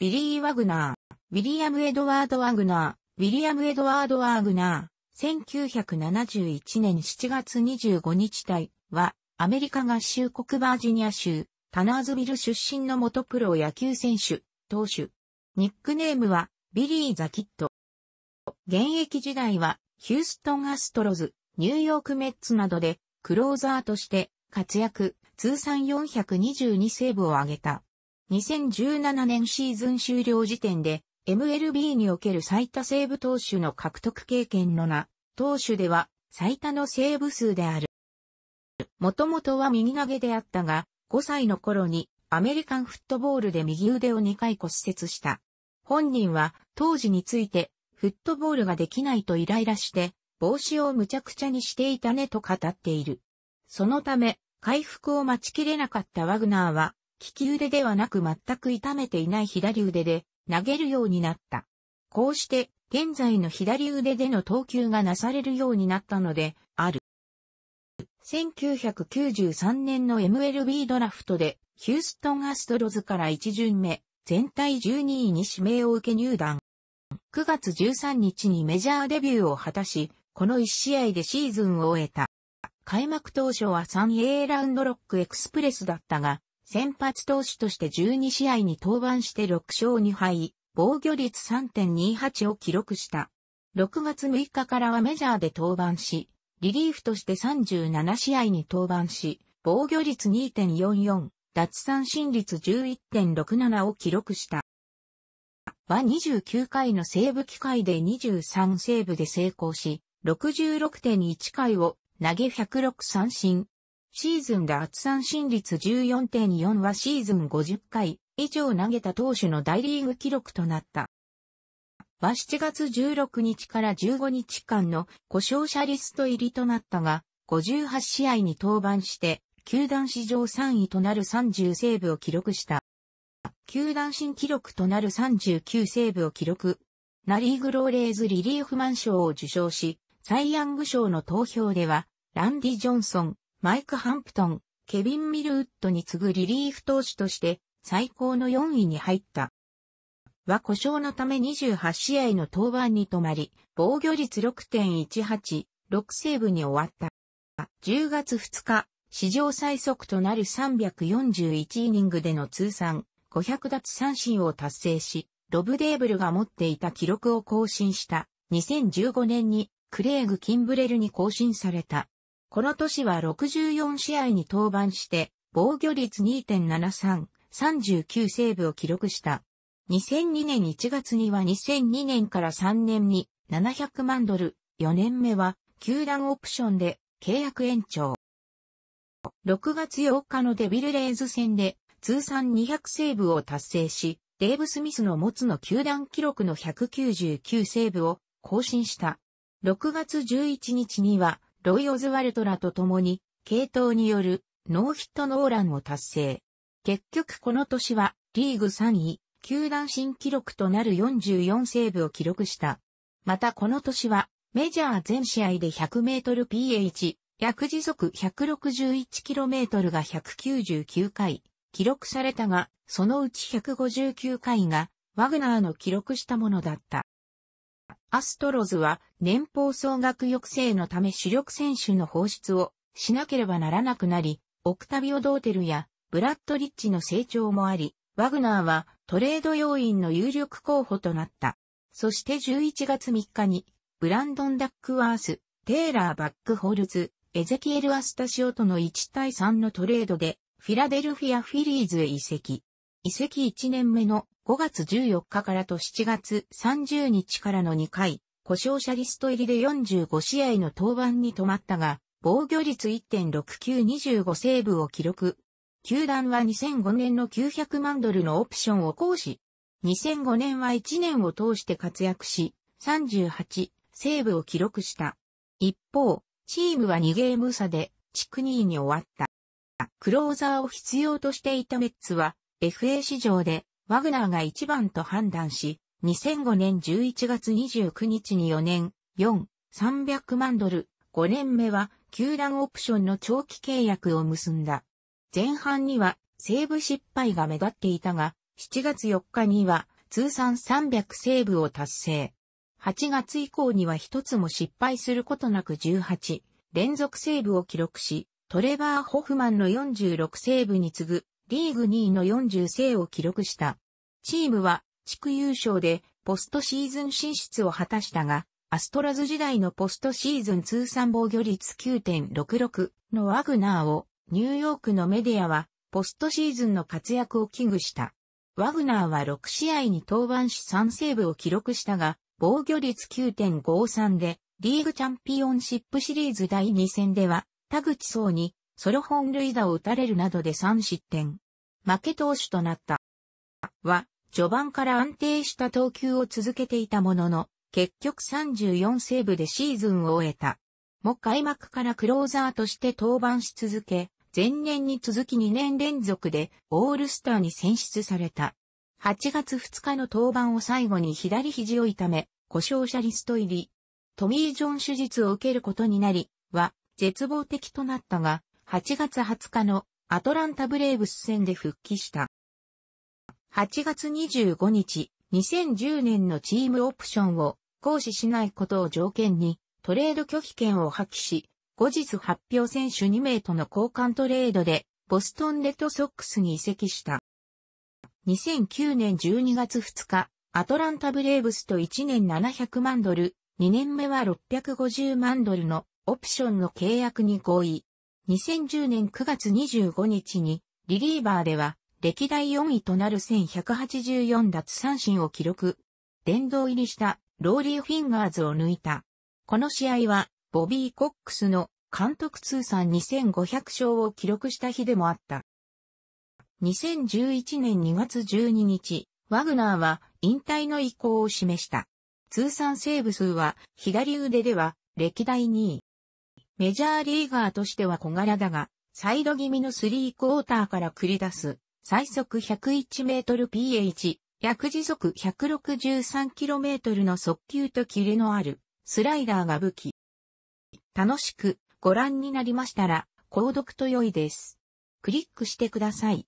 ビリー・ワグナー、ウィリアム・エドワード・ワグナー、ウィリアム・エドワード・ワグナー、1971年7月25日体は、アメリカ合衆国バージニア州、タナーズビル出身の元プロ野球選手、投手。ニックネームは、ビリー・ザ・キッド。現役時代は、ヒューストン・アストロズ、ニューヨーク・メッツなどで、クローザーとして、活躍、通算422セーブを挙げた。2017年シーズン終了時点で、MLB における最多セーブ投手の獲得経験のな、投手では最多のセーブ数である。もともとは右投げであったが、5歳の頃にアメリカンフットボールで右腕を2回骨折した。本人は当時についてフットボールができないとイライラして帽子をむちゃくちゃにしていたねと語っている。そのため回復を待ちきれなかったワグナーは利き腕ではなく全く痛めていない左腕で投げるようになった。こうして、現在の左腕での投球がなされるようになったので、ある。1993年の MLB ドラフトで、ヒューストンアストロズから1巡目、全体12位に指名を受け入団。9月13日にメジャーデビューを果たし、この1試合でシーズンを終えた。開幕当初は 3A ラウンドロックエクスプレスだったが、先発投手として12試合に登板して6勝2敗、防御率3.28を記録した。6月6日からはメジャーで登板し、リリーフとして37試合に登板し、防御率2.44、奪三振率11.67を記録した。は29回のセーブ機会で23セーブで成功し、66.1回を投げ106三振、シーズン圧三振率14.4はシーズン50回以上投げた投手の大リーグ記録となった。は7月16日から15日間の故障者リスト入りとなったが、58試合に登板して、球団史上3位となる30セーブを記録した。球団新記録となる39セーブを記録。ナリーグローレーズリリーフマン賞を受賞し、サイ・ヤング賞の投票では、ランディ・ジョンソン、マイク・ハンプトン、ケビン・ミルウッドに次ぐリリーフ投手として最高の4位に入った。は故障のため28試合の登板に止まり、防御率6.18、6セーブに終わった。10月2日、史上最速となる341イニングでの通算500奪三振を達成し、ロブデーブルが持っていた記録を更新した2015年にクレーグ・キンブレルに更新された。この年は64試合に登板して、防御率2.73、39セーブを記録した。2002年1月には2002年から3年に700万ドル、4年目は球団オプションで契約延長。6月8日のデビルレーズ戦で通算200セーブを達成し、デーブ・スミスの持つの球団記録の199セーブを更新した。6月11日にはロイ・オズワルトらと共に、系統によるノーヒットノーランを達成。結局この年はリーグ3位、球団新記録となる44セーブを記録した。またこの年はメジャー全試合で100メートル PH、約時速1 6 1トルが199回記録されたが、そのうち159回がワグナーの記録したものだった。アストロズは年俸総額抑制のため主力選手の放出をしなければならなくなり、オクタビオ・ドーテルやブラッド・リッチの成長もあり、ワグナーはトレード要員の有力候補となった。そして11月3日に、ブランドン・ダックワース、テイラー・バックホールズ、エゼキエル・アスタシオとの1対3のトレードで、フィラデルフィア・フィリーズへ移籍。移籍1年目の5月14日からと7月30日からの2回、故障者リスト入りで45試合の登板に止まったが、防御率1.6925セーブを記録。球団は2005年の900万ドルのオプションを行使。2005年は1年を通して活躍し、38セーブを記録した。一方、チームは2ゲーム差で地区2位に終わった。クローザーを必要としていたメッツは FA 市場でワグナーが1番と判断し、2005年11月29日に4年、4、300万ドル、5年目は、球団オプションの長期契約を結んだ。前半には、セーブ失敗が目立っていたが、7月4日には、通算300セーブを達成。8月以降には一つも失敗することなく18、連続セーブを記録し、トレバー・ホフマンの46セーブに次ぐリーグ2位の40セを記録した。チームは地区優勝でポストシーズン進出を果たしたが、アストラズ時代のポストシーズン通算防御率9.66のワグナーをニューヨークのメディアはポストシーズンの活躍を危惧した。ワグナーは6試合に登板し3セーブを記録したが、防御率9.53でリーグチャンピオンシップシリーズ第2戦では田口壮にソロ本塁打を打たれるなどで3失点。負け投手となった。は、序盤から安定した投球を続けていたものの、結局34セーブでシーズンを終えた。も開幕からクローザーとして登板し続け、前年に続き2年連続でオールスターに選出された。8月2日の登板を最後に左肘を痛め、故障者リスト入り。トミー・ジョン手術を受けることになり、は、絶望的となったが、8月20日のアトランタブレーブス戦で復帰した。8月25日、2010年のチームオプションを行使しないことを条件にトレード拒否権を破棄し、後日発表選手2名との交換トレードでボストンレッドソックスに移籍した。2009年12月2日、アトランタブレーブスと1年700万ドル、2年目は650万ドルのオプションの契約に合意。2010年9月25日に、リリーバーでは、歴代4位となる1184奪三振を記録。殿堂入りしたローリーフィンガーズを抜いた。この試合は、ボビー・コックスの監督通算2500勝を記録した日でもあった。2011年2月12日、ワグナーは引退の意向を示した。通算セーブ数は左腕では歴代2位。メジャーリーガーとしては小柄だが、サイド気味のスリークォーターから繰り出す、最速101メートル PH、約時速1 6 3トルの速球とキレのあるスライダーが武器。楽しくご覧になりましたら、購読と良いです。クリックしてください。